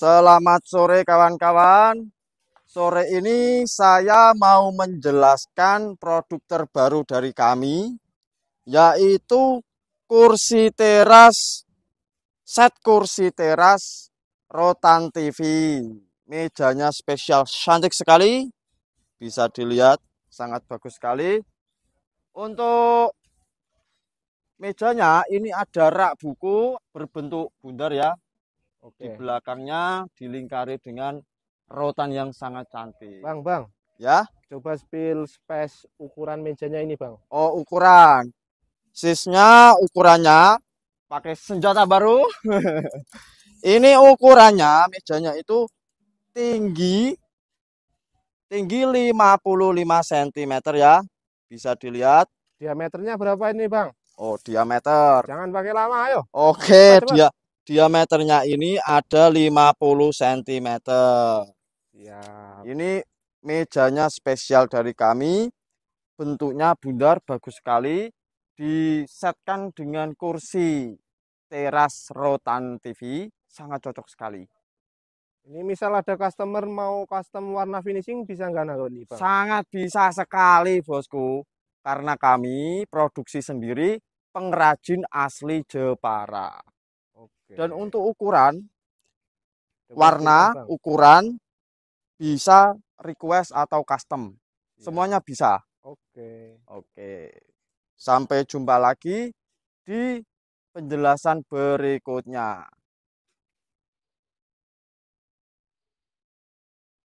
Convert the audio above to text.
Selamat sore kawan-kawan. Sore ini saya mau menjelaskan produk terbaru dari kami yaitu kursi teras set kursi teras rotan TV. Mejanya spesial cantik sekali. Bisa dilihat sangat bagus sekali. Untuk mejanya ini ada rak buku berbentuk bundar ya, Okay. Di belakangnya dilingkari dengan rotan yang sangat cantik. Bang, Bang. Ya. Coba spill space ukuran mejanya ini, Bang. Oh, ukuran. Sisnya ukurannya pakai senjata baru. ini ukurannya mejanya itu tinggi tinggi 55 cm ya. Bisa dilihat. Diameternya berapa ini, Bang? Oh, diameter. Jangan pakai lama, ayo. Oke, okay, dia diameternya ini ada 50 cm. Ya. Ini mejanya spesial dari kami. Bentuknya bundar bagus sekali. Disetkan dengan kursi teras rotan TV sangat cocok sekali. Ini misal ada customer mau custom warna finishing bisa nggak nih Pak? Sangat bisa sekali bosku. Karena kami produksi sendiri pengrajin asli Jepara. Oke. Dan untuk ukuran warna, ukuran bisa request atau custom. Ya. Semuanya bisa. Oke. Oke. Sampai jumpa lagi di penjelasan berikutnya.